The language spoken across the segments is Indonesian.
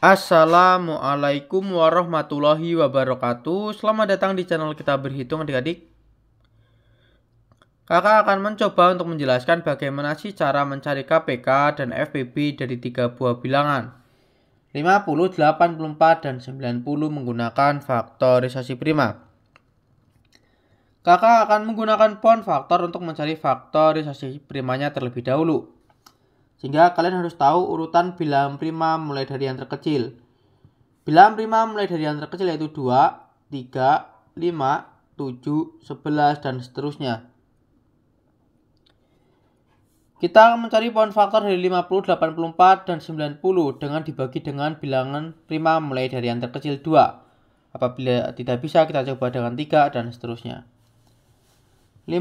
Assalamualaikum warahmatullahi wabarakatuh Selamat datang di channel kita berhitung adik-adik Kakak akan mencoba untuk menjelaskan bagaimana sih cara mencari KPK dan FPB dari tiga buah bilangan 50, 84, dan 90 menggunakan faktorisasi prima Kakak akan menggunakan pon faktor untuk mencari faktorisasi primanya terlebih dahulu sehingga kalian harus tahu urutan bilangan prima mulai dari yang terkecil. Bilangan prima mulai dari yang terkecil yaitu 2, 3, 5, 7, 11, dan seterusnya. Kita mencari poin faktor dari 50, 84, dan 90 dengan dibagi dengan bilangan prima mulai dari yang terkecil 2. Apabila tidak bisa kita coba dengan 3 dan seterusnya. 50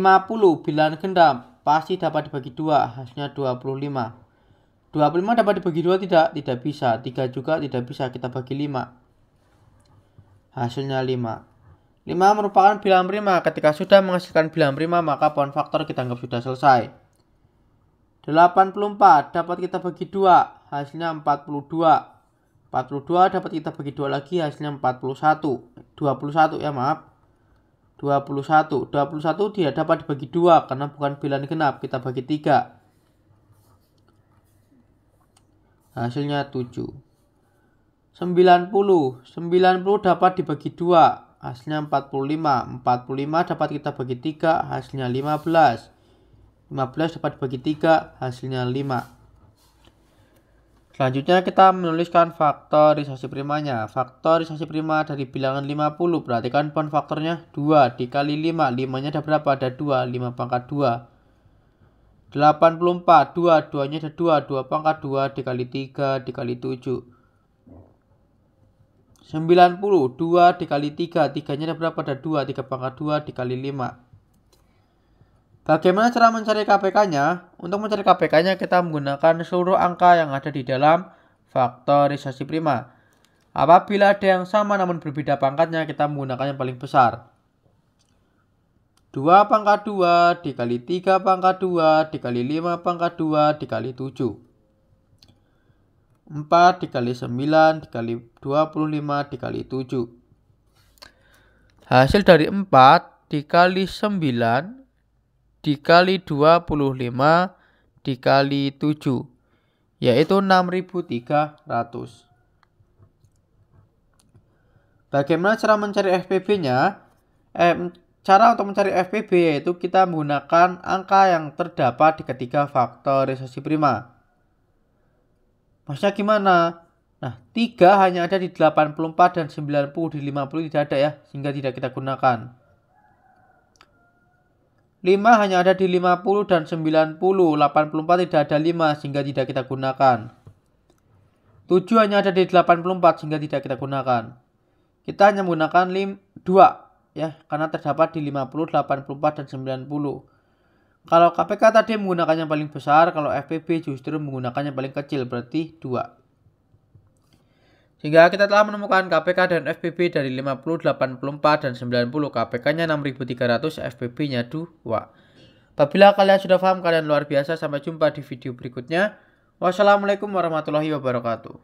bilangan genap, pasti dapat dibagi 2 hasilnya 25. 25 dapat dibagi 2 tidak? Tidak bisa. 3 juga tidak bisa. Kita bagi 5. Hasilnya 5. 5 merupakan bilangan prima. Ketika sudah menghasilkan bilangan prima, maka pohon faktor kita anggap sudah selesai. 84 dapat kita bagi 2. Hasilnya 42. 42 dapat kita bagi 2 lagi. Hasilnya 41. 21 ya maaf. 21. 21 tidak dapat dibagi 2 karena bukan bilangan genap. Kita bagi 3. 3. hasilnya 7. 90. 90 dapat dibagi 2, hasilnya 45. 45 dapat kita bagi 3, hasilnya 15. 15 dapat dibagi 3, hasilnya 5. Selanjutnya kita menuliskan faktorisasi primanya. Faktorisasi prima dari bilangan 50. Perhatikan pun faktornya 2 dikali 5. 5-nya ada berapa? Ada 2. 5 pangkat 2. 84, 2, 2 nya ada 2, 2 pangkat 2 dikali 3 dikali 7. 90, 2 dikali 3, 3 nya ada berapa? Ada 2, 3 pangkat 2 dikali 5. Bagaimana cara mencari KPK-nya? Untuk mencari KPK-nya kita menggunakan seluruh angka yang ada di dalam faktorisasi prima. Apabila ada yang sama namun berbeda pangkatnya, kita menggunakan yang paling besar. 2 pangkat 2 dikali 3 pangkat 2 dikali 5 pangkat 2 dikali 7. 4 dikali 9 dikali 25 dikali 7. Hasil dari 4 dikali 9 dikali 25 dikali 7 yaitu 6300. Bagaimana cara mencari FPB-nya? Cara untuk mencari FPB yaitu kita menggunakan angka yang terdapat di ketiga faktor resesi prima. Maksudnya gimana? Nah, 3 hanya ada di 84 dan 90 di 50 tidak ada ya, sehingga tidak kita gunakan. 5 hanya ada di 50 dan 90, 84 tidak ada 5 sehingga tidak kita gunakan. 7 hanya ada di 84 sehingga tidak kita gunakan. Kita hanya menggunakan 2 ya karena terdapat di 50, 84 dan 90. Kalau KPK tadi menggunakan yang paling besar, kalau FPB justru menggunakan yang paling kecil, berarti 2. Sehingga kita telah menemukan KPK dan FPB dari 50, 84, dan 90. KPK-nya 6.300, FPB-nya 2. Apabila kalian sudah paham, kalian luar biasa. Sampai jumpa di video berikutnya. Wassalamualaikum warahmatullahi wabarakatuh.